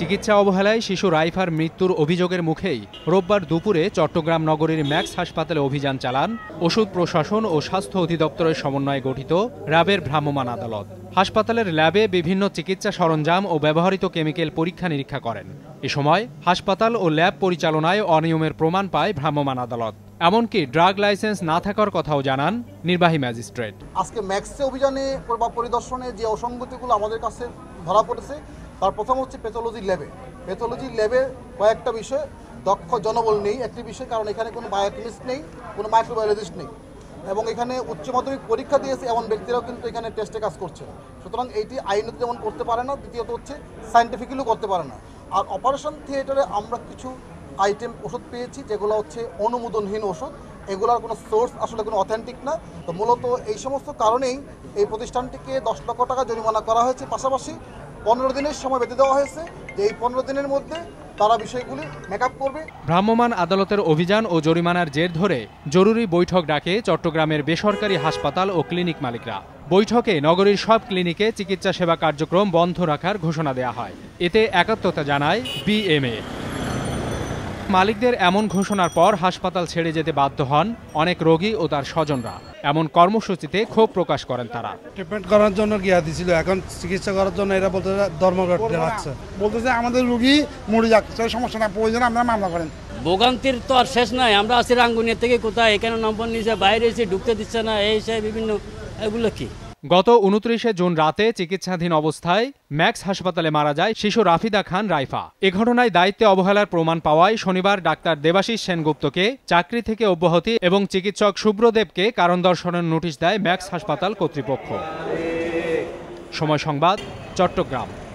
চিকিৎসা অবহেলায় শিশু রাইফার মৃত্যুর অভিযোগের মুখেই রোববার দুপুরে চট্টগ্রাম নগরীর ম্যাক্স হাসপাতালে অভিযান চালান ওষুধ প্রশাসন ও স্বাস্থ্য অধিদপ্তরের সমন্বয়ে গঠিত র্যাবের ভ্রাম্যমাণ আদালত হাসপাতালের ল্যাবে বিভিন্ন চিকিৎসা সরঞ্জাম ও ব্যবহৃত কেমিক্যাল পরীক্ষা নিরীক্ষা করেন এ সময় হাসপাতাল ও ল্যাব পরিচালনায় অনিয়মের প্রমাণ পায় ভ্রাম্যমাণ আদালত এমনকি ড্রাগ লাইসেন্স না থাকার কথাও জানান নির্বাহী ম্যাজিস্ট্রেট আজকে ম্যাক্সে অভিযানে বা পরিদর্শনে যে অসঙ্গতিগুলো আমাদের কাছে ধরা পড়েছে তার প্রথম হচ্ছে প্যাথোলজি ল্যাবে প্যাথোলজি ল্যাবে কয়েকটা বিষয়ে দক্ষ জনবল নেই একটি বিষয় কারণ এখানে কোনো বায়োকেমিস্ট নেই কোনো মাইক্রোবায়োলজিস্ট নেই এবং এখানে উচ্চ মাধ্যমিক পরীক্ষা দিয়েছে এমন ব্যক্তিরাও কিন্তু এখানে টেস্টে কাজ করছে সুতরাং এইটি আইনত যেমন করতে পারে না দ্বিতীয়ত হচ্ছে সায়েন্টিফিক্যালিও করতে পারে না আর অপারেশন থিয়েটারে আমরা কিছু আইটেম ওষুধ পেয়েছি যেগুলো হচ্ছে অনুমোদনহীন ওষুধ এগুলোর কোনো সোর্স আসলে কোনো অথেন্টিক না তো মূলত এই সমস্ত কারণেই এই প্রতিষ্ঠানটিকে দশ লক্ষ টাকা জরিমানা করা হয়েছে পাশাপাশি পনেরো দিনের সময় বেঁধে দেওয়া হয়েছে যে এই পনেরো দিনের মধ্যে তারা বিষয়গুলি মেকআপ করবে ভ্রাম্যমাণ আদালতের অভিযান ও জরিমানার জের ধরে জরুরি বৈঠক ডাকে চট্টগ্রামের বেসরকারি হাসপাতাল ও ক্লিনিক মালিকরা বৈঠকে নগরীর সব ক্লিনিকে চিকিৎসা সেবা কার্যক্রম বন্ধ রাখার ঘোষণা দেয়া হয় এতে একাত্মতা জানায় বিএমএ মালিকদের এমন ঘোষণার পর হাসপাতাল ছেড়ে যেতে বাধ্য হন অনেক রোগী ও তার স্বজনরা এমন কর্মসূচিতে ক্ষোভ প্রকাশ করেন তারা ট্রিটমেন্ট করার জন্য গিয়া দিছিল এখন চিকিৎসা করার জন্য এরা বলতে ধর্মঘট যাচ্ছে বলতেছে আমাদের রোগী মরে যাচ্ছে সমস্যা না প্রয়োজন আমরা মামলা করেন ভোগান্তির তো আর শেষ নাই আমরা আছি রাঙ্গুনিয়া থেকে কোথায় এখানে নম্বর নিয়েছে বাইরে এসে ঢুকতে দিচ্ছে না এই সে বিভিন্ন এগুলো কি গত উনত্রিশে জুন রাতে চিকিৎসাধীন অবস্থায় ম্যাক্স হাসপাতালে মারা যায় শিশু রাফিদা খান রাইফা এ ঘটনায় দায়িত্বে অবহেলার প্রমাণ পাওয়ায় শনিবার ডাক্তার দেবাশিস সেনগুপ্তকে চাকরি থেকে অব্যাহতি এবং চিকিৎসক শুভ্রদেবকে কারণ দর্শনের নোটিশ দেয় ম্যাক্স হাসপাতাল কর্তৃপক্ষ সময় সংবাদ চট্টগ্রাম